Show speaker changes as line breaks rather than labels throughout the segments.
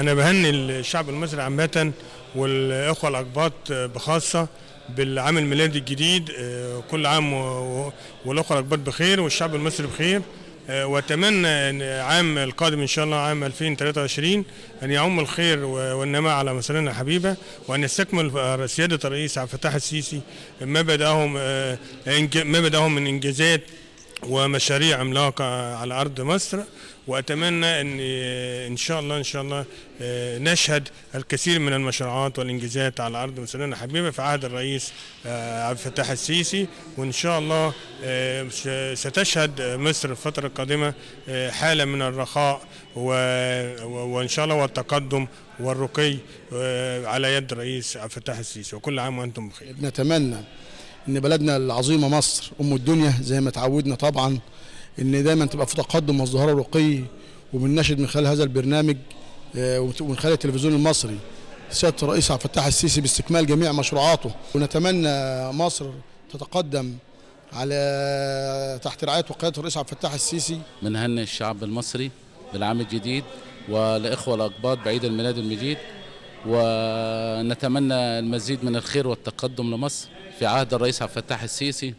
أنا بهني الشعب المصري عامة والإخوة الأقباط بخاصة بالعام الميلادي الجديد آه، كل عام والإخوة الأقباط بخير والشعب المصري بخير آه، واتمنى ان عام القادم ان شاء الله عام 2023 ان يعم الخير والنماء على مصرنا الحبيبه وان يستكمل سياده الرئيس عبد الفتاح السيسي ما بداهم آه، ما بداهم من انجازات ومشاريع عملاقه على ارض مصر واتمنى ان آه، ان شاء الله ان شاء الله آه، نشهد الكثير من المشروعات والانجازات على ارض مصرنا الحبيبه في عهد الرئيس آه، عبد الفتاح السيسي وان شاء الله ستشهد مصر الفتره القادمه حاله من الرخاء وان شاء الله والتقدم والرقي على يد الرئيس عبد الفتاح السيسي وكل عام وانتم بخير.
نتمنى ان بلدنا العظيمه مصر ام الدنيا زي ما تعودنا طبعا ان دايما تبقى في تقدم وازدهار رقي وبنناشد من خلال هذا البرنامج آه، ومن خلال التلفزيون المصري سياده الرئيس عبد الفتاح السيسي باستكمال جميع مشروعاته ونتمنى مصر تتقدم على تحت رعايه وقياده الرئيس عبد الفتاح السيسي بنهني الشعب المصري بالعام الجديد والاخوه الاقباط بعيد الميلاد المجيد ونتمنى المزيد من الخير والتقدم لمصر في عهد الرئيس عبد الفتاح السيسي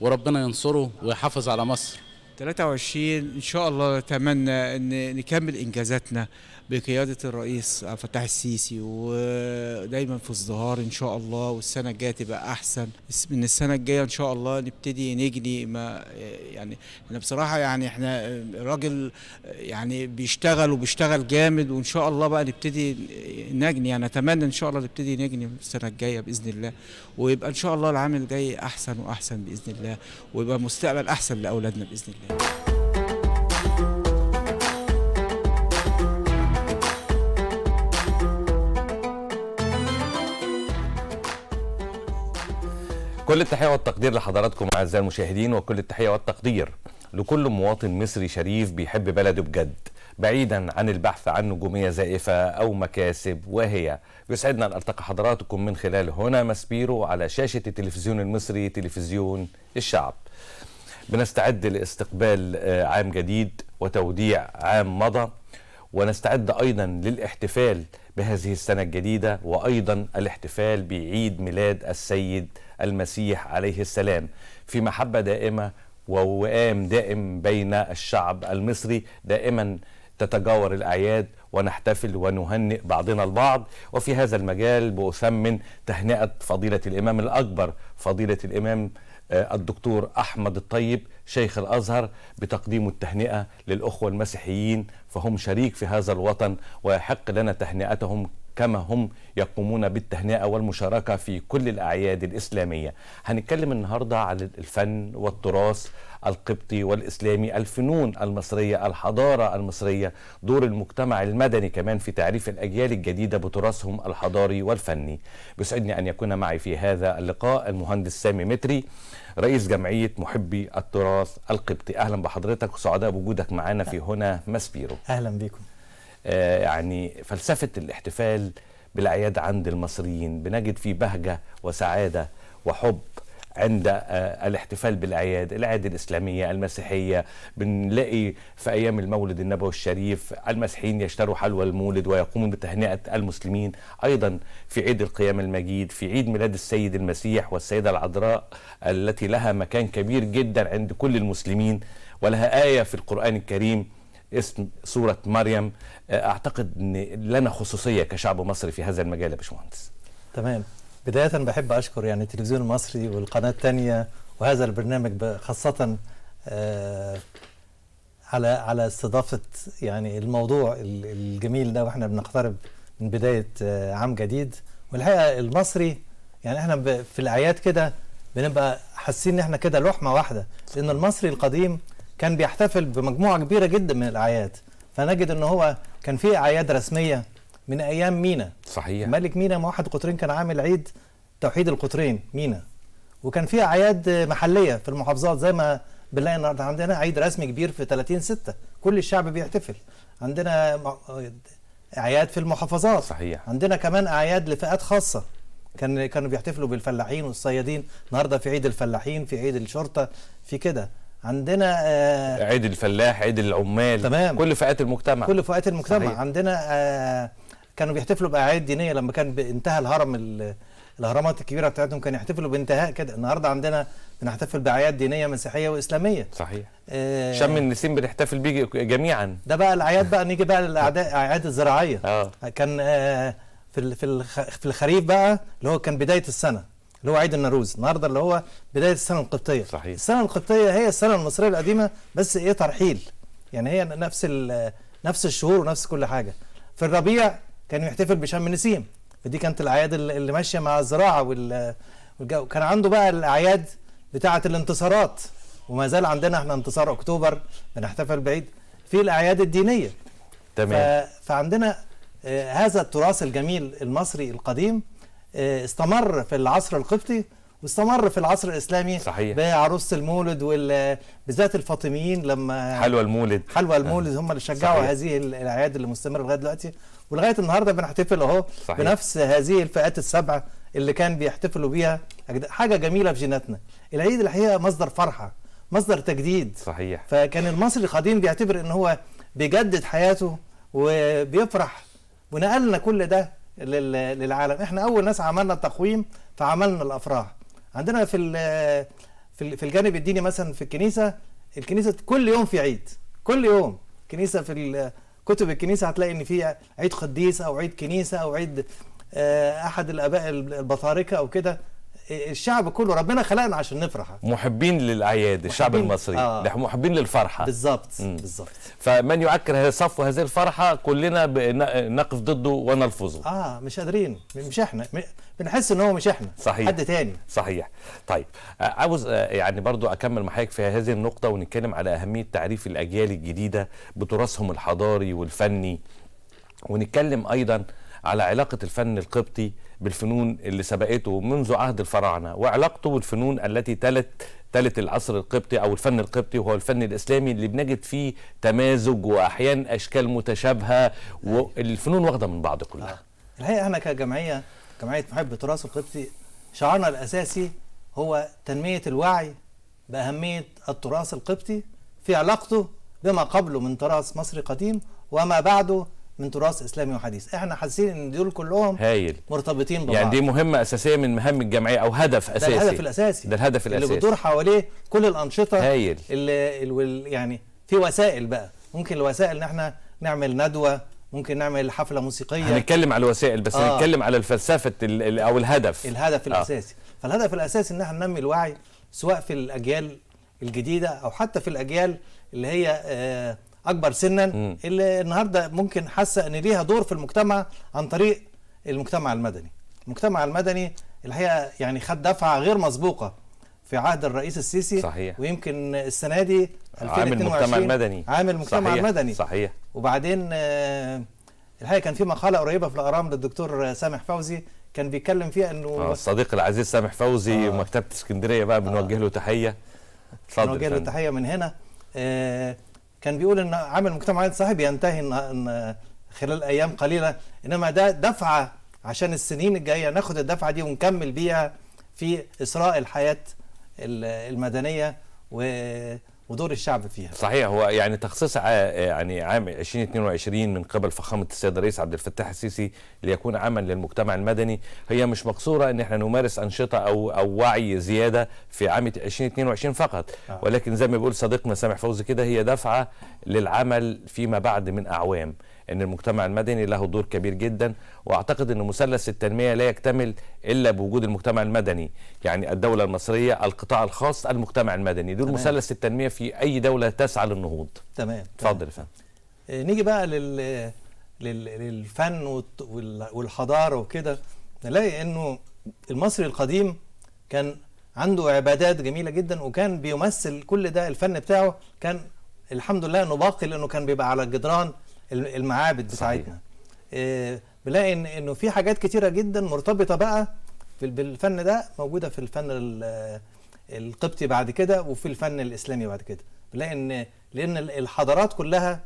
وربنا ينصره ويحافظ على مصر 23 ان شاء الله اتمنى ان نكمل انجازاتنا بقيادة الرئيس عبد الفتاح السيسي ودايما في ازدهار إن شاء الله والسنة الجاية تبقى أحسن من السنة الجاية إن شاء الله نبتدي نجني ما يعني أنا بصراحة يعني إحنا راجل يعني بيشتغل وبيشتغل جامد وإن شاء الله بقى نبتدي نجني يعني أتمنى إن شاء الله نبتدي نجني السنة الجاية بإذن الله ويبقى إن شاء الله العام الجاي أحسن وأحسن بإذن الله ويبقى مستقبل أحسن لأولادنا بإذن الله
كل التحية والتقدير لحضراتكم أعزائي المشاهدين وكل التحية والتقدير لكل مواطن مصري شريف بيحب بلده بجد بعيدا عن البحث عن نجومية زائفة أو مكاسب وهي يسعدنا أن ألتقي حضراتكم من خلال هنا مسبيرو على شاشة التلفزيون المصري تلفزيون الشعب بنستعد لاستقبال آه، عام جديد وتوديع عام مضى ونستعد أيضا للاحتفال بهذه السنة الجديدة وأيضا الاحتفال بعيد ميلاد السيد المسيح عليه السلام في محبة دائمة ووئام دائم بين الشعب المصري دائما تتجاور الأعياد ونحتفل ونهنئ بعضنا البعض وفي هذا المجال بأثمن تهنئة فضيلة الإمام الأكبر فضيلة الإمام آه، الدكتور أحمد الطيب شيخ الأزهر بتقديم التهنئة للأخوة المسيحيين فهم شريك في هذا الوطن ويحق لنا تهنئتهم كما هم يقومون بالتهنئة والمشاركة في كل الأعياد الإسلامية هنتكلم النهاردة عن الفن والتراث القبطي والإسلامي الفنون المصرية الحضارة المصرية دور المجتمع المدني كمان في تعريف الأجيال الجديدة بتراثهم الحضاري والفني بيسعدني أن يكون معي في هذا اللقاء المهندس سامي متري رئيس جمعية محبي التراث القبطي أهلا بحضرتك وسعداء بوجودك معنا في هنا مسبيرو أهلا بكم آه، يعني فلسفة الاحتفال بالأعياد عند المصريين بنجد فيه بهجة وسعادة وحب عند آه، الاحتفال بالأعياد الأعياد الإسلامية المسيحية بنلاقي في أيام المولد النبوي الشريف المسيحيين يشتروا حلوى المولد ويقومون بتهنئة المسلمين أيضا في عيد القيام المجيد في عيد ميلاد السيد المسيح والسيدة العذراء التي لها مكان كبير جدا عند كل المسلمين ولها آية في القرآن الكريم اسم صورة مريم آه، أعتقد أن لنا خصوصية كشعب مصري في هذا المجال يا باشمهندس
تمام بداية بحب أشكر يعني التلفزيون المصري والقناة الثانية وهذا البرنامج خاصة آه، على على استضافة يعني الموضوع الجميل ده واحنا بنقترب من بداية آه، عام جديد والحقيقة المصري يعني احنا في الأعياد كده بنبقى حاسين ان احنا كده لحمة واحدة لأن المصري القديم كان بيحتفل بمجموعه كبيره جدا من الاعياد فنجد ان هو كان في اعياد رسميه من ايام مينا صحيح ملك مينا موحد قطرين كان عامل عيد توحيد القطرين مينا وكان في اعياد محليه في المحافظات زي ما بنلاقي النهارده عندنا عيد رسمي كبير في 30 6 كل الشعب بيحتفل عندنا اعياد في المحافظات صحيح عندنا كمان اعياد لفئات خاصه كان كانوا بيحتفلوا بالفلاحين والصيادين النهارده في عيد الفلاحين في عيد الشرطه في كده عندنا آه عيد
الفلاح عيد العمال تمام كل فئات المجتمع كل فئات المجتمع صحيح.
عندنا آه كانوا بيحتفلوا باعياد دينيه لما كان انتهى الهرم الاهرامات الكبيره بتاعتهم كانوا يحتفلوا بانتهاء كده النهارده عندنا بنحتفل باعياد دينيه مسيحيه واسلاميه صحيح آه شم
النسيم بنحتفل بيه جميعا
ده بقى الاعياد بقى نيجي بقى للاعياد الزراعيه آه. كان آه في في الخريف بقى اللي هو كان بدايه السنه اللي هو عيد النوروز النهارده اللي هو بدايه السنه القبطيه صحيح السنه القبطيه هي السنه المصريه القديمه بس ايه ترحيل يعني هي نفس نفس الشهور ونفس كل حاجه في الربيع كانوا يحتفل بشم نسيم فدي كانت الاعياد اللي ماشيه مع الزراعه وال كان عنده بقى الاعياد بتاعه الانتصارات وما زال عندنا احنا انتصار اكتوبر بنحتفل بعيد في الاعياد الدينيه تمام ف... فعندنا آه، هذا التراث الجميل المصري القديم آه، استمر في العصر القبطي واستمر في العصر الاسلامي صحيح. بعروسه المولد وبالذات الفاطميين لما حلوى
المولد حلوى المولد
هم اللي شجعوا صحيح. هذه الاعياد اللي مستمره لغايه دلوقتي ولغايه النهارده بنحتفل اهو بنفس هذه الفئات السبع اللي كان بيحتفلوا بيها حاجه جميله في جيناتنا العيد الحقيقه مصدر فرحه مصدر تجديد صحيح فكان المصري القديم بيعتبر ان هو بيجدد حياته وبيفرح ونقلنا كل ده للعالم احنا اول ناس عملنا التقويم فعملنا الافراح عندنا في في الجانب الديني مثلا في الكنيسه الكنيسه كل يوم في عيد كل يوم كنيسه في كتب الكنيسه هتلاقي ان في عيد قديس او عيد كنيسه او عيد آه، احد الاباء البطاركه او كده الشعب كله ربنا خلقنا عشان نفرح
محبين للأعياد الشعب المصري آه. محبين للفرحة بالظبط بالظبط فمن يعكر صفو هذه الفرحة كلنا نقف ضده ونلفظه
اه مش قادرين مش احنا
بنحس ان هو مش احنا صحيح حد تاني صحيح طيب آه، عاوز آه، يعني برضو اكمل معاك في هذه النقطة ونتكلم على أهمية تعريف الأجيال الجديدة بتراثهم الحضاري والفني ونتكلم أيضا على علاقة الفن القبطي بالفنون اللي سبقته منذ عهد الفراعنة وعلاقته بالفنون التي تلت تلت العصر القبطي أو الفن القبطي وهو الفن الإسلامي اللي بنجد فيه تمازج وأحيان أشكال متشابهة والفنون واخدة من بعض كلها آه.
الحقيقة احنا كجمعية جمعية محب التراث القبطي شعارنا الأساسي هو تنمية الوعي بأهمية التراث القبطي في علاقته بما قبله من تراث مصري قديم وما بعده من تراث اسلامي وحديث احنا حاسين ان دول كلهم
هايل مرتبطين ببعض يعني دي مهمه اساسيه من مهام الجمعيه او هدف اساسي ده الهدف الاساسي ده الهدف الاساسي اللي بتدور حواليه كل
الانشطه هايل اللي, اللي يعني في وسائل بقى ممكن الوسائل ان احنا نعمل ندوه ممكن نعمل حفله موسيقيه هنتكلم
على الوسائل بس آه. هنتكلم على الفلسفه او الهدف الهدف آه. الاساسي
فالهدف الاساسي ان احنا ننمي الوعي سواء في الاجيال الجديده او حتى في الاجيال اللي هي آه اكبر سنا اللي النهارده ممكن حاسه ان ليها دور في المجتمع عن طريق المجتمع المدني المجتمع المدني الحقيقه يعني خد دفعه غير مسبوقه في عهد الرئيس السيسي صحيح. ويمكن السنه دي عامل المجتمع المدني عامل المجتمع صحيح. المدني صحيح وبعدين آه، الحقيقه كان في مقاله قريبه في الاهرام للدكتور سامح فوزي كان بيتكلم فيها انه آه
الصديق العزيز سامح فوزي آه ومكتبه اسكندريه بقى بنوجه له تحيه اتفضل آه، بنوجه له تحيه
من هنا آه كان بيقول ان عمل مجتمع عين صاحب ينتهي خلال ايام قليله انما ده دفعه عشان السنين الجايه ناخد الدفعه دي ونكمل بيها في اسراء الحياه المدنيه و ودور الشعب فيها
صحيح هو يعني تخصيص يعني عام 2022 من قبل فخامه السيد الرئيس عبد الفتاح السيسي ليكون عاما للمجتمع المدني هي مش مقصوره ان احنا نمارس انشطه او او وعي زياده في عام 2022 فقط آه. ولكن زي ما بيقول صديقنا سامح فوزي كده هي دفعه للعمل فيما بعد من اعوام ان المجتمع المدني له دور كبير جدا واعتقد ان مثلث التنميه لا يكتمل الا بوجود المجتمع المدني يعني الدوله المصريه القطاع الخاص المجتمع المدني دول مثلث التنميه في اي دوله تسعى للنهوض تمام اتفضل فندم
آه، نيجي بقى لل... لل... للفن والحضاره وكده نلاقي انه المصري القديم كان عنده عبادات جميله جدا وكان بيمثل كل ده الفن بتاعه كان الحمد لله انه باقي لانه كان بيبقى على الجدران المعابد بتاعتنا آه، بنلاقي ان انه في حاجات كتيره جدا مرتبطه بقى بالفن ده موجوده في الفن القبطي بعد كده وفي الفن الاسلامي بعد كده بنلاقي ان لان الحضارات كلها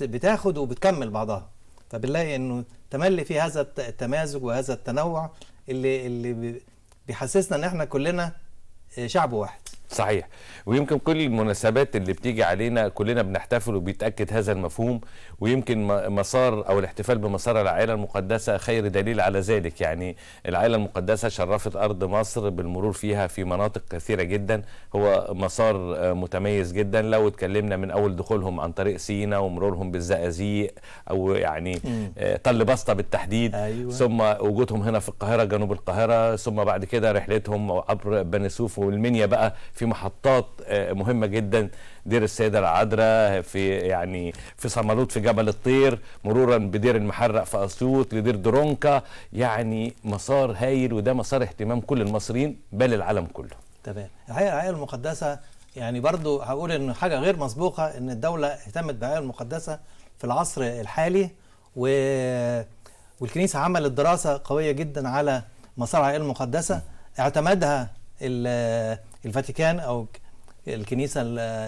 بتاخد وبتكمل بعضها فبنلاقي انه تملي في هذا التمازج وهذا التنوع اللي اللي بيحسسنا ان احنا كلنا آه، شعب واحد
صحيح ويمكن كل المناسبات اللي بتيجي علينا كلنا بنحتفل وبيتاكد هذا المفهوم ويمكن مسار او الاحتفال بمسار العائله المقدسه خير دليل على ذلك يعني العائله المقدسه شرفت ارض مصر بالمرور فيها في مناطق كثيره جدا هو مسار آه، متميز جدا لو اتكلمنا من اول دخولهم عن طريق سينا ومرورهم بالزقازيق او يعني طل آه، بسطه بالتحديد أيوة. ثم وجودهم هنا في القاهره جنوب القاهره ثم بعد كده رحلتهم عبر بني والمنيا بقى في محطات آه، مهمه جدا دير السيده العذراء في يعني في صمالوت في جبل الطير مرورا بدير المحرق في اسيوط لدير درونكا يعني مسار هايل وده مسار اهتمام كل المصريين بل العالم كله تمام
الحقيقه العائله المقدسه يعني برضو هقول ان حاجه غير مسبوقه ان الدوله اهتمت بالعائله المقدسه في العصر الحالي و والكنيسه عملت دراسه قويه جدا على مسار العائله المقدسه اعتمدها الفاتيكان او الكنيسه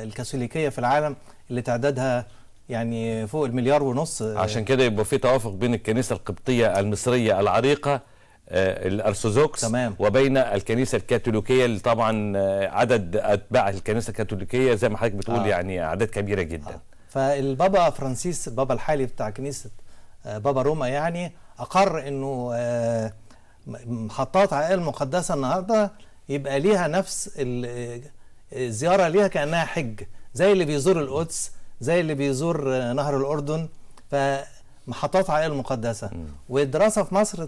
الكاثوليكيه في العالم اللي تعدادها يعني فوق المليار ونص عشان
كده يبقى في توافق بين الكنيسه القبطيه المصريه العريقه آه، الارثوذكس تمام. وبين الكنيسه الكاثوليكيه اللي طبعا آه، عدد اتباع الكنيسه الكاثوليكيه زي ما حضرتك بتقول آه. يعني اعداد كبيره جدا آه.
فالبابا فرانسيس البابا الحالي بتاع كنيسه آه، بابا روما يعني اقر انه محطات عائله مقدسه النهارده يبقى ليها نفس الزياره ليها كانها حج زي اللي بيزور القدس زي اللي بيزور نهر الاردن فمحطات عائله المقدسه والدراسه في مصر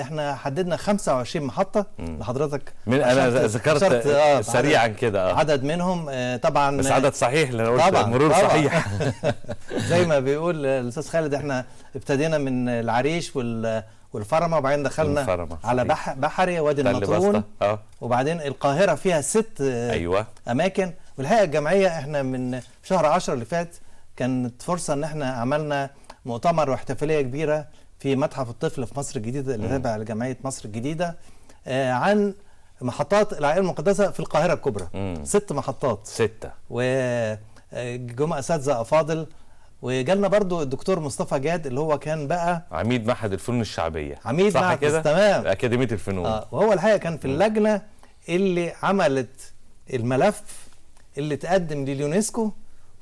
احنا حددنا 25 محطه مم. لحضرتك من انا ذكرت آه سريعا كده آه. عدد منهم آه طبعا بس عدد صحيح لان قلت مرور طبعًا. صحيح زي ما بيقول الاستاذ خالد احنا ابتدينا من العريش وال والفرمه وبعدين دخلنا الفرمة. على بح بحري وادي النطرون آه. وبعدين القاهره فيها ست آه، أيوة. اماكن والحقيقه الجمعيه احنا من شهر 10 اللي فات كانت فرصه ان احنا عملنا مؤتمر واحتفاليه كبيره في متحف الطفل في مصر الجديده اللي تابع لجمعيه مصر الجديده آه، عن محطات العائله المقدسه في القاهره الكبرى مم. ست محطات سته وجم اساتذه افاضل وجالنا برضو الدكتور مصطفى جاد اللي هو كان بقى
عميد معهد الفنون الشعبيه عميد صح معهد كده تمام اكاديميه الفنون آه
وهو الحقيقه كان في اللجنه اللي عملت الملف اللي تقدم لليونسكو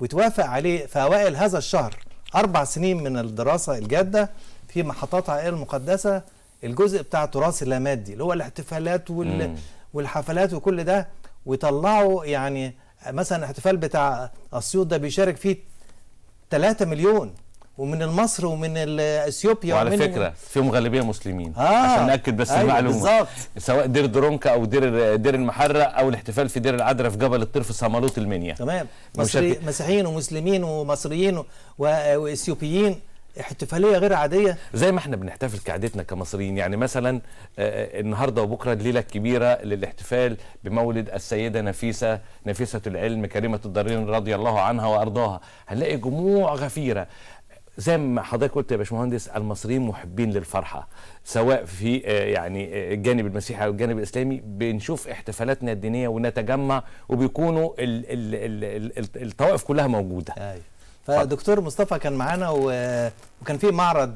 وتوافق عليه في اوائل هذا الشهر اربع سنين من الدراسه الجاده في محطات عائله المقدسه الجزء بتاع التراث اللامادي اللي هو الاحتفالات وال... والحفلات وكل ده وطلعوا يعني مثلا الاحتفال بتاع اسيوط ده بيشارك فيه 3 مليون ومن مصر ومن اثيوبيا
وعلى ومن فكره فيهم غالبيه مسلمين آه عشان ناكد بس أيوة المعلومه بالزبط. سواء دير درونكا او دير دير المحره او الاحتفال في دير العدرة في جبل الطير في صمالوط المنيا تمام مصري
مسيحيين ومسلمين ومصريين
واثيوبيين احتفاليه غير عاديه زي ما احنا بنحتفل كعادتنا كمصريين يعني مثلا آه، آه، النهارده وبكره الليله الكبيره للاحتفال بمولد السيده نفيسه نفيسه العلم كريمه الدارين رضي الله عنها وارضاها هنلاقي جموع غفيره زي ما حضرتك قلت يا باشمهندس المصريين محبين للفرحه سواء في آه، يعني الجانب المسيحي او الجانب الاسلامي بنشوف احتفالاتنا الدينيه ونتجمع وبيكونوا الطوائف كلها موجوده أيوة. فدكتور مصطفى كان
معانا وكان في معرض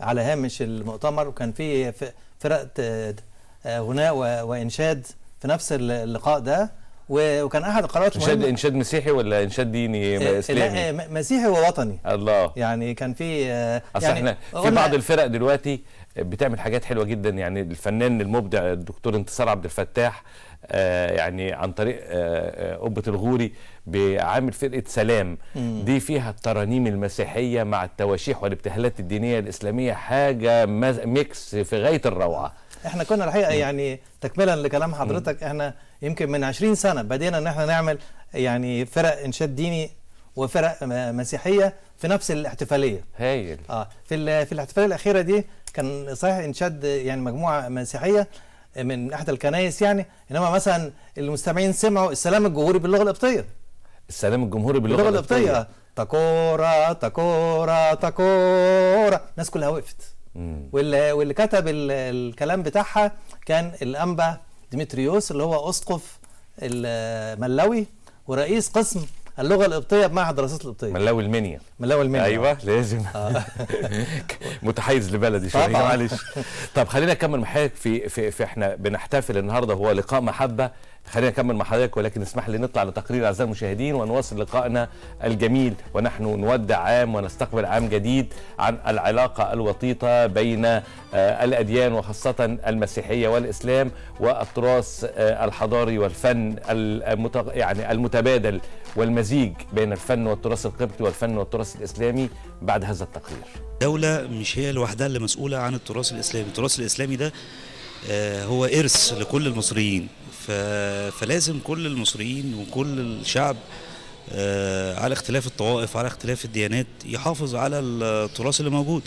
على هامش المؤتمر وكان في فرق غناء آه، وانشاد في نفس اللقاء ده وكان احد القرارات انشاد انشاد
مسيحي ولا انشاد ديني آه، اسلامي؟
لا آه، مسيحي ووطني
الله يعني كان في اصل يعني احنا في بعض الفرق دلوقتي بتعمل حاجات حلوه جدا يعني الفنان المبدع الدكتور انتصار عبد الفتاح آه، يعني عن طريق آه، آه، قبه الغوري بعامل فرقه سلام دي فيها الترانيم المسيحيه مع التواشيح والابتهالات الدينيه الاسلاميه حاجه ميكس في غايه الروعه
احنا كنا الحقيقه يعني تكملا لكلام حضرتك احنا يمكن من 20 سنه بدينا ان احنا نعمل يعني فرق انشاد ديني وفرق مسيحيه في نفس الاحتفاليه هايل اه في في الاحتفاليه الاخيره دي كان صحيح انشاد يعني مجموعه مسيحيه من احدى الكنائس يعني انما مثلا المستمعين سمعوا السلام الجمهوري باللغه القبطيه
السلام الجمهوري باللغه, القبطيه
تاكورا تاكورا تاكورا الناس كلها وقفت واللي, واللي كتب الكلام بتاعها كان الانبا ديمتريوس اللي هو اسقف الملوي ورئيس قسم اللغه القبطيه بمعهد دراسات القبطيه
ملاوي المنيا ملاوي المنيا ايوه آه. لازم متحيز لبلدي شويه معلش طب خلينا نكمل محاك في, في, في احنا بنحتفل النهارده هو لقاء محبه خلينا نكمل مع حضرتك ولكن اسمح لي نطلع لتقرير اعزائي المشاهدين ونواصل لقائنا الجميل ونحن نودع عام ونستقبل عام جديد عن العلاقه الوطيطه بين آه، الاديان وخاصه المسيحيه والاسلام والتراث آه، الحضاري والفن المت... يعني المتبادل والمزيج بين الفن والتراث القبطي والفن والتراث الاسلامي بعد هذا التقرير. دولة مش هي لوحدها اللي مسؤولة عن التراث الاسلامي، التراث الاسلامي ده آه، هو ارث لكل المصريين فلازم كل المصريين وكل الشعب آه، على اختلاف الطوائف على اختلاف الديانات يحافظ على التراث اللي موجود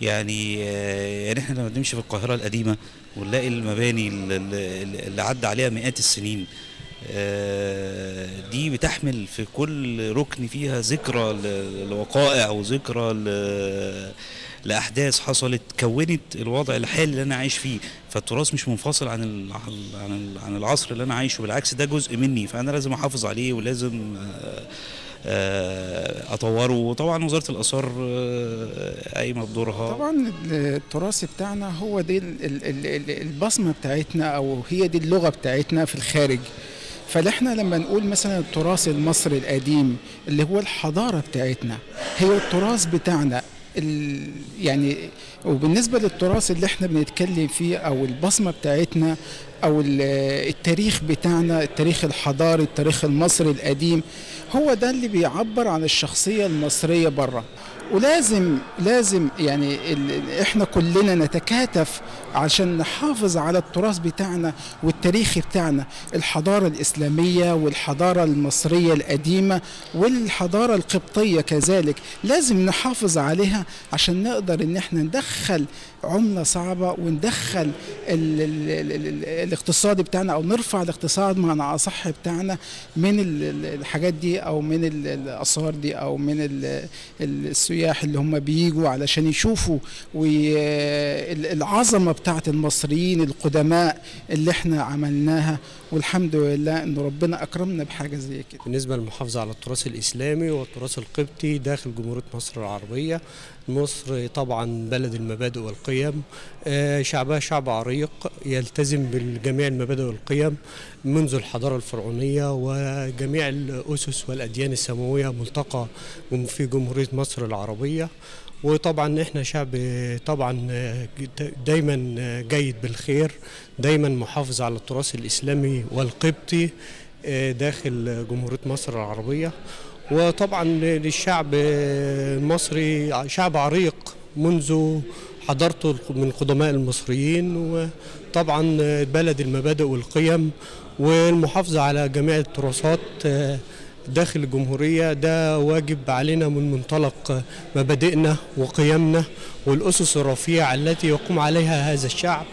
يعني آه، يعني احنا لما نمشي في القاهره القديمه ونلاقي المباني اللي عدى عليها مئات السنين آه، دي بتحمل في كل ركن فيها ذكرى لوقائع وذكرى لاحداث حصلت كونت الوضع الحالي اللي انا عايش فيه فالتراث مش منفصل عن عن عن العصر اللي انا عايشه بالعكس ده جزء مني فانا لازم احافظ عليه ولازم آه، آه، اطوره وطبعا وزاره الاثار آه، قايمه بدورها
طبعا التراث بتاعنا هو دي البصمه بتاعتنا او هي دي اللغه بتاعتنا في الخارج فاحنا لما نقول مثلا التراث المصري القديم اللي هو الحضاره بتاعتنا هي التراث بتاعنا يعني وبالنسبه للتراث اللي احنا بنتكلم فيه او البصمه بتاعتنا او التاريخ بتاعنا التاريخ الحضاري التاريخ المصري القديم هو ده اللي بيعبر عن الشخصيه المصريه بره ولازم لازم يعني احنا كلنا نتكاتف عشان نحافظ على التراث بتاعنا والتاريخ بتاعنا الحضاره الاسلاميه والحضاره المصريه القديمه والحضاره القبطيه كذلك لازم نحافظ عليها عشان نقدر ان احنا ندخل عمله صعبه وندخل ال ال ال الاقتصاد بتاعنا او نرفع الاقتصاد معنا اصح بتاعنا من الحاجات دي او من الاثار دي او من السياح اللي هم بيجوا علشان يشوفوا العظمه بتاعه المصريين القدماء اللي احنا عملناها والحمد لله ان ربنا اكرمنا بحاجه زي كده.
بالنسبه للمحافظه على التراث الاسلامي والتراث القبطي داخل جمهوريه مصر العربيه، مصر طبعا بلد المبادئ والقيم القيم آه، شعبها شعب عريق يلتزم بجميع المبادئ والقيم منذ الحضارة الفرعونية وجميع الأسس والأديان السماوية ملتقى في جمهورية مصر العربية وطبعا احنا شعب طبعا دايما جيد بالخير دايما محافظ على التراث الاسلامي والقبطي آه، داخل جمهوريه مصر العربيه وطبعا للشعب المصري شعب عريق منذ حضرته من قدماء المصريين وطبعا بلد المبادئ والقيم والمحافظة على جميع التراثات آه، داخل الجمهورية ده واجب علينا من منطلق مبادئنا وقيمنا والأسس الرفيعة التي يقوم عليها هذا الشعب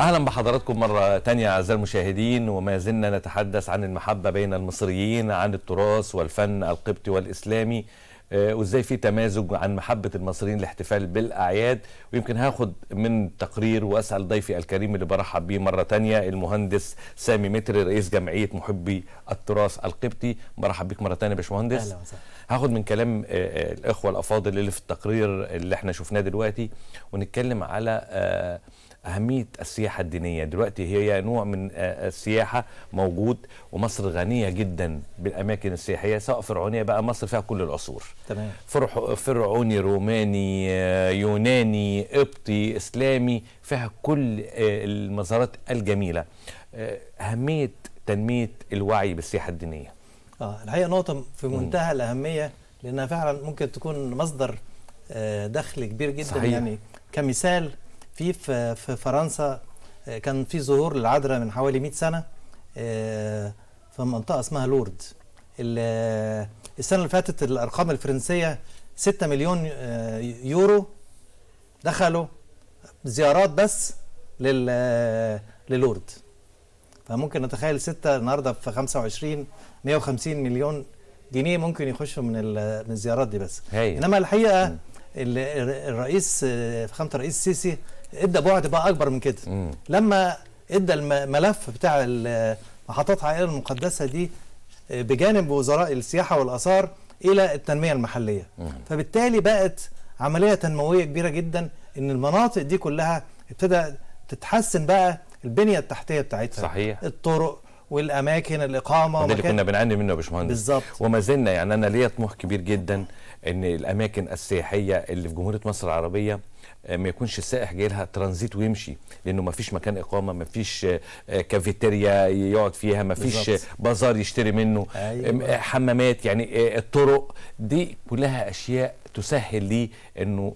اهلا بحضراتكم مره تانية اعزائي المشاهدين وما زلنا نتحدث عن المحبه بين المصريين عن التراث والفن القبطي والاسلامي آه، وازاي في تمازج عن محبه المصريين للاحتفال بالاعياد ويمكن هاخد من تقرير واسال ضيفي الكريم اللي برحب بيه مره تانية المهندس سامي متري رئيس جمعيه محبي التراث القبطي برحب بيك مره تانية يا باشمهندس اهلا وسهلا هاخد من كلام آه، آه، الاخوه الافاضل اللي في التقرير اللي احنا شفناه دلوقتي ونتكلم على أهمية السياحة الدينية دلوقتي هي نوع من آه، السياحة موجود ومصر غنية جدا بالأماكن السياحية سواء فرعونية بقى مصر فيها كل العصور تمام فرعوني روماني آه، يوناني قبطي إسلامي فيها كل آه، المزارات الجميلة أهمية تنمية الوعي بالسياحة الدينية
آه الحقيقة نقطة في منتهى الأهمية لأنها فعلا ممكن تكون مصدر دخل كبير جدا صحيح. يعني كمثال في في فرنسا آه، كان في ظهور للعذراء من حوالي 100 سنه آه، في منطقه اسمها لورد آه، السنه اللي فاتت الارقام الفرنسيه 6 مليون يورو دخلوا زيارات بس لل للورد فممكن نتخيل 6 النهارده في 25 150 مليون جنيه ممكن يخشوا من من الزيارات دي بس هي. انما الحقيقه الرئيس فخامه الرئيس السيسي ادى بعد بقى اكبر من كده لما ادى الملف بتاع محطات عائله المقدسه دي آه، بجانب وزراء السياحه والاثار الى التنميه المحليه فبالتالي بقت عمليه تنمويه كبيره جدا ان المناطق دي كلها ابتدى تتحسن بقى البنيه التحتيه بتاعتها صحيح الطرق والاماكن الاقامه وده اللي كنا بنعاني
منه يا باشمهندس بالظبط وما زلنا يعني انا ليا طموح كبير جدا ان الاماكن السياحيه اللي في جمهوريه مصر العربيه آه، ما يكونش السائح جاي لها ترانزيت ويمشي لانه ما فيش مكان اقامه ما فيش آه، آه، كافيتيريا يقعد فيها ما فيش بازار يشتري منه أيوة. حمامات يعني الطرق دي كلها اشياء تسهل ليه انه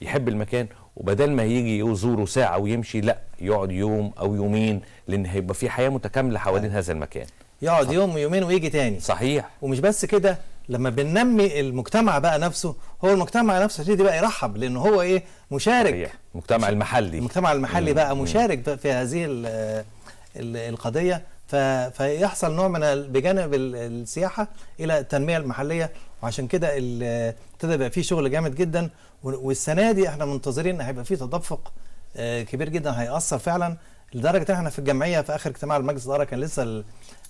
يحب المكان وبدل ما يجي يزوره ساعه ويمشي لا يقعد يوم او يومين لان هيبقى في حياه متكامله حوالين هذا المكان
يقعد صح. يوم ويومين ويجي تاني صحيح ومش بس كده لما بننمي المجتمع بقى نفسه هو المجتمع نفسه دي بقى يرحب لان هو ايه مشارك صحيح. المجتمع المحلي المجتمع المحلي مم. بقى مشارك في هذه القضيه فيحصل نوع من بجانب السياحه الى التنميه المحليه وعشان كده ابتدى بقى في شغل جامد جدا والسنه دي احنا منتظرين ان هيبقى في تدفق آه، كبير جدا هيأثر فعلا لدرجه ان احنا في الجمعيه في اخر اجتماع المجلس الاداره كان لسه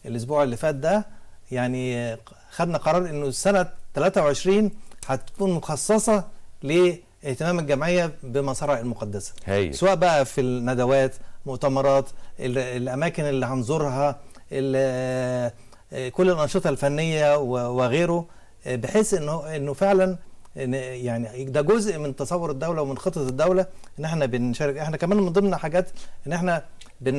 الاسبوع اللي فات ده يعني آه، خدنا قرار انه السنه 23 هتكون مخصصه لاهتمام الجمعيه بمصارع المقدسه هي. سواء بقى في الندوات مؤتمرات الاماكن اللي هنزورها آه، كل الانشطه الفنيه وغيره بحيث انه انه فعلا يعني ده جزء من تصور الدوله ومن خطه الدوله ان احنا بنشارك احنا كمان من ضمن حاجات ان احنا بن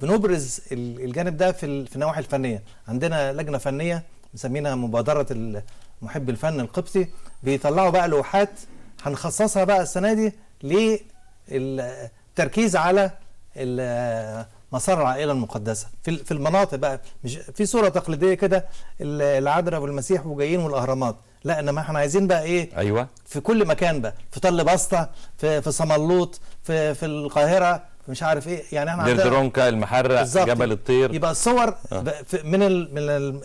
بنبرز الجانب ده في في النواحي الفنيه عندنا لجنه فنيه مسمينها مبادره محب الفن القبطي بيطلعوا بقى لوحات هنخصصها بقى السنه دي للتركيز على مسار العائله المقدسه في في المناطق بقى مش في صوره تقليديه كده العذراء والمسيح وجايين والاهرامات لا انما احنا عايزين بقى ايه ايوه في كل مكان بقى في طل بسطه في في صملوط في في القاهره مش عارف ايه يعني احنا عندنا
المحرق جبل الطير يبقى الصور آه.
من ال من ال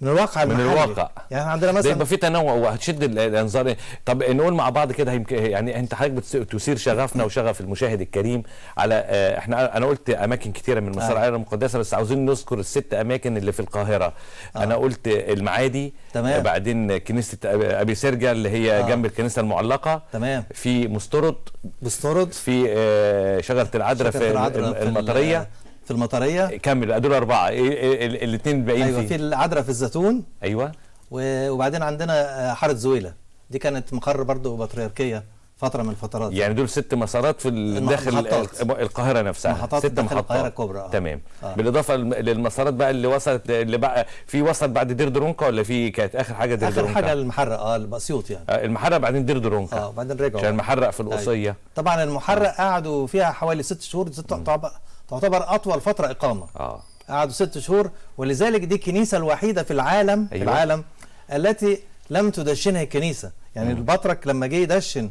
من الواقع من المحلي. الواقع يعني عندنا مثلا يبقى في
تنوع وهتشد الانظار طب نقول مع بعض كده يمكن يعني انت حضرتك بتثير شغفنا وشغف المشاهد الكريم على آه، احنا انا قلت اماكن كثيره من مسار العائله آه. المقدسه بس عاوزين نذكر الست اماكن اللي في القاهره آه. انا قلت المعادي تمام بعدين كنيسه ابي سرجا اللي هي آه. جنب الكنيسه المعلقه تمام في مسترد مسترد في آه، شجره العدرة, في المطريه في المطريه كمل ادول اربعه إيه، إيه، إيه، الاثنين الباقيين ايوه في العدره في الزيتون ايوه
وبعدين عندنا آه، حاره زويله دي كانت مقر برضه بطريركيه فتره من الفترات يعني
دول ست مسارات في داخل القاهره نفسها محطات ست محطات القاهره الكبرى آه. تمام آه. بالاضافه للمسارات بقى اللي وصلت اللي بقى في وصلت بعد دير درونكا ولا في كانت اخر حاجه دير درونكا اخر حاجه المحرق اه الاسيوط يعني آه المحرق بعدين دير درونكا اه وبعدين رجعوا عشان المحرق في القصيه آه. أيوة.
طبعا المحرق آه. قعدوا فيها حوالي ست شهور ست بقى تعتبر اطول فتره اقامه اه قعدوا ست شهور ولذلك دي الكنيسه الوحيده في العالم أيوة. في العالم التي لم تدشنها الكنيسه يعني مم. البطرك لما جه يدشن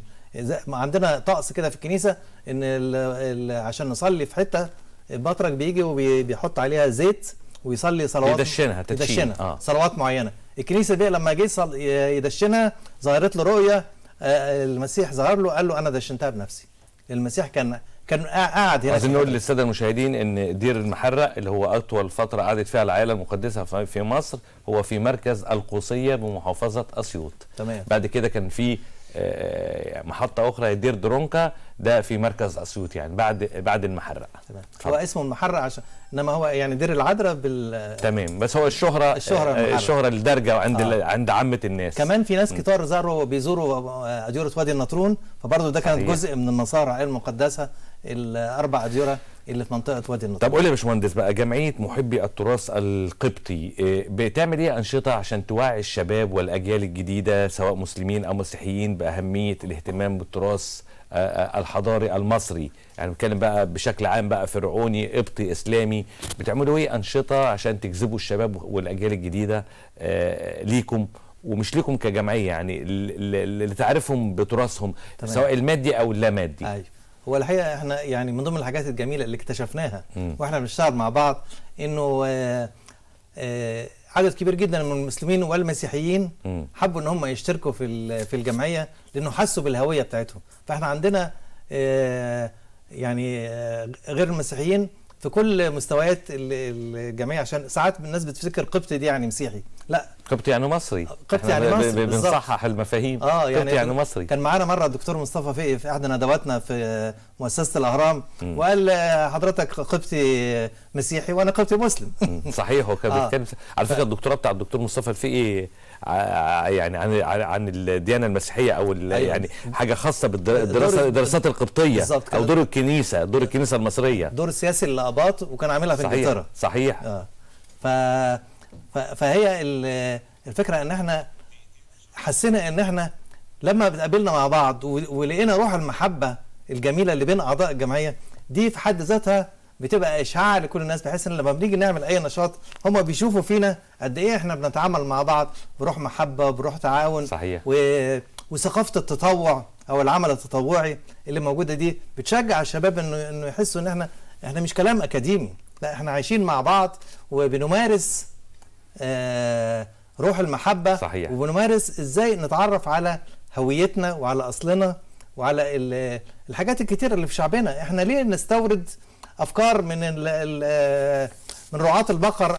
عندنا طقس كده في الكنيسه ان الـ الـ عشان نصلي في حته البطرك بيجي وبيحط عليها زيت ويصلي صلوات يدشنها تدشين يدشنها آه. صلوات معينه الكنيسه دي لما جه يدشنها ظهرت له رؤيه آه، المسيح ظهر له قال له انا دشنتها بنفسي المسيح كان كان قاعد هنا عايزين نقول للساده
المشاهدين ان دير المحرق اللي هو اطول فتره قعدت فيها العائله المقدسه في مصر هو في مركز القوسيه بمحافظه اسيوط تمام بعد كده كان في آه، محطه اخرى هي دير درونكا ده في مركز اسيوط يعني بعد بعد المحرق تمام هو
اسمه المحرق عشان انما هو يعني دير العذراء
بال تمام بس هو الشهره الشهره آه، المحرق. الشهره الدرجه عند آه. عند عامه الناس كمان في ناس
كتار زاروا بيزوروا اديره آه، وادي النطرون فبرضه ده كان جزء من النصارى المقدسه الاربع اديره اللي في منطقه وادي النطاق طب قول لي يا
باشمهندس بقى جمعيه محبي التراث القبطي آه، بتعمل ايه انشطه عشان توعي الشباب والاجيال الجديده سواء مسلمين او مسيحيين باهميه الاهتمام بالتراث آه، آه، الحضاري المصري يعني بنتكلم بقى بشكل عام بقى فرعوني قبطي اسلامي بتعملوا ايه انشطه عشان تجذبوا الشباب والاجيال الجديده ليكم ومش ليكم كجمعيه يعني لتعرفهم بتراثهم سواء المادي او اللامادي ايوه
هو الحقيقه احنا يعني من ضمن الحاجات الجميله اللي اكتشفناها م. واحنا بنشتغل مع بعض انه آه آه عدد كبير جدا من المسلمين والمسيحيين م. حبوا ان هم يشتركوا في في الجمعيه لانه حسوا بالهويه بتاعتهم فاحنا عندنا آه يعني آه، غير المسيحيين في كل مستويات الجميع عشان ساعات الناس بتفتكر قبطي دي يعني مسيحي لا
قبطي يعني مصري قبطي يعني مصري بنصحح المفاهيم اه يعني قبطي يعني مصري كان
معانا مره الدكتور مصطفى في احد ندواتنا في مؤسسه الاهرام م. وقال حضرتك قبطي مسيحي وانا قبطي مسلم
صحيح هو كان آه. بيتكلم على فكره الدكتوراه بتاع الدكتور مصطفى الفقي يعني عن عن الديانه المسيحيه او أيوة. يعني حاجه خاصه بالدراسه الدراسات القبطيه او دور الكنيسه دور الكنيسه المصريه
دور السياسي للاباط وكان عاملها في انجلترا صحيح, صحيح. آه. ف... ف... فهي الفكره ان احنا حسينا ان احنا لما بتقابلنا مع بعض ولقينا روح المحبه الجميله اللي بين اعضاء الجمعيه دي في حد ذاتها بتبقى اشعاع لكل الناس بحيث ان لما بنيجي نعمل اي نشاط هم بيشوفوا فينا قد ايه احنا بنتعامل مع بعض بروح محبه بروح تعاون صحيح و... وثقافه التطوع او العمل التطوعي اللي موجوده دي بتشجع الشباب انه انه يحسوا ان احنا احنا مش كلام اكاديمي لا احنا عايشين مع بعض وبنمارس آه روح المحبه صحيح وبنمارس ازاي نتعرف على هويتنا وعلى اصلنا وعلى الحاجات الكتيره اللي في شعبنا احنا ليه نستورد افكار من الـ الـ من رعاة البقر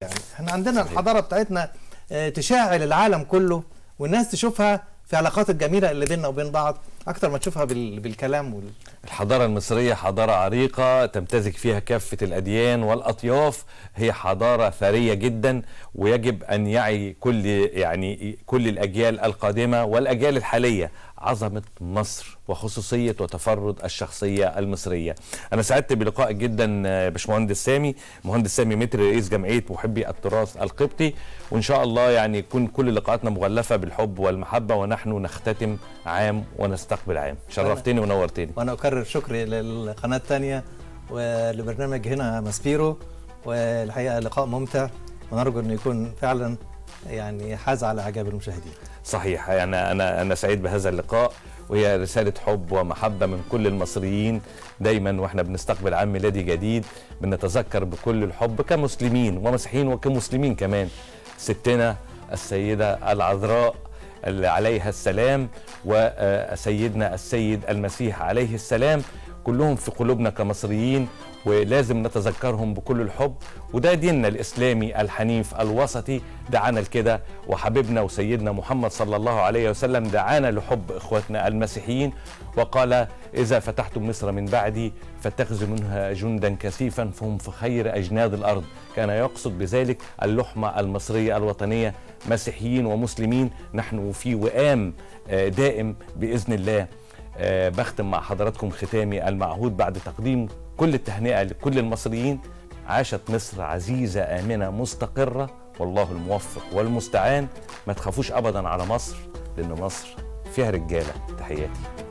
يعني احنا عندنا الحضاره بتاعتنا آه، تشاعل العالم كله والناس تشوفها في علاقات الجميله اللي بيننا وبين بعض اكثر ما تشوفها بالكلام وال...
الحضاره المصريه حضاره عريقه تمتزج فيها كافه الاديان والاطياف هي حضاره ثريه جدا ويجب ان يعي كل يعني كل الاجيال القادمه والاجيال الحاليه عظمه مصر وخصوصيه وتفرد الشخصيه المصريه. انا سعدت بلقائك جدا باشمهندس سامي، مهندس سامي متر رئيس جمعيه محبي التراث القبطي وان شاء الله يعني يكون كل لقاءاتنا مغلفه بالحب والمحبه ونحن نختتم عام ونستمر مستقبل عام شرفتني ونورتني
وانا اكرر شكري للقناه الثانيه ولبرنامج هنا ماسبيرو والحقيقه لقاء ممتع ونرجو انه يكون فعلا يعني حاز على اعجاب المشاهدين
صحيح يعني انا انا سعيد بهذا اللقاء وهي رسالة حب ومحبة من كل المصريين دايما واحنا بنستقبل عام ميلادي جديد بنتذكر بكل الحب كمسلمين ومسيحيين وكمسلمين كمان ستنا السيدة العذراء عليها السلام وسيدنا السيد المسيح عليه السلام كلهم في قلوبنا كمصريين ولازم نتذكرهم بكل الحب وده ديننا الإسلامي الحنيف الوسطي دعانا لكده وحبيبنا وسيدنا محمد صلى الله عليه وسلم دعانا لحب إخواتنا المسيحيين وقال إذا فتحتم مصر من بعدي فاتخذوا منها جندا كثيفا فهم في خير أجناد الأرض كان يقصد بذلك اللحمة المصرية الوطنية مسيحيين ومسلمين نحن في وئام آه، دائم بإذن الله آه، بختم مع حضراتكم ختامي المعهود بعد تقديم كل التهنئه لكل المصريين عاشت مصر عزيزه امنه مستقره والله الموفق والمستعان ما تخافوش ابدا على مصر لان مصر فيها رجاله تحياتي